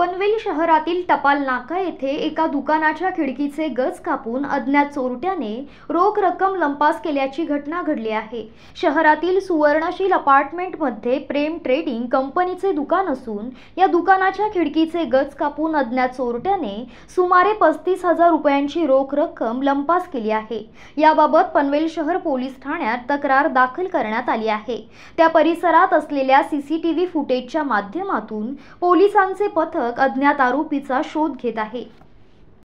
पनवेल शहरातील टपाल नाका येथे एका दुकानाच्या खिडकीचे गज कापून अज्ञात चोरट्याने रोख रक्कम लंपास केल्याची घटना घडली आहे शहरातील सुवर्णशील अपार्टमेंटमध्ये प्रेम ट्रेडिंग कंपनीचे दुकान असून या दुकानाच्या खिडकीचे गज कापून अज्ञात चोरट्याने सुमारे पस्तीस हजार रुपयांची रोख रक्कम लंपास केली आहे याबाबत पनवेल शहर पोलीस ठाण्यात तक्रार दाखल करण्यात आली आहे त्या परिसरात असलेल्या सीसीटीव्ही फुटेजच्या माध्यमातून पोलिसांचे पथक पथक अज्ञात आरोपीचा शोध घेत आहे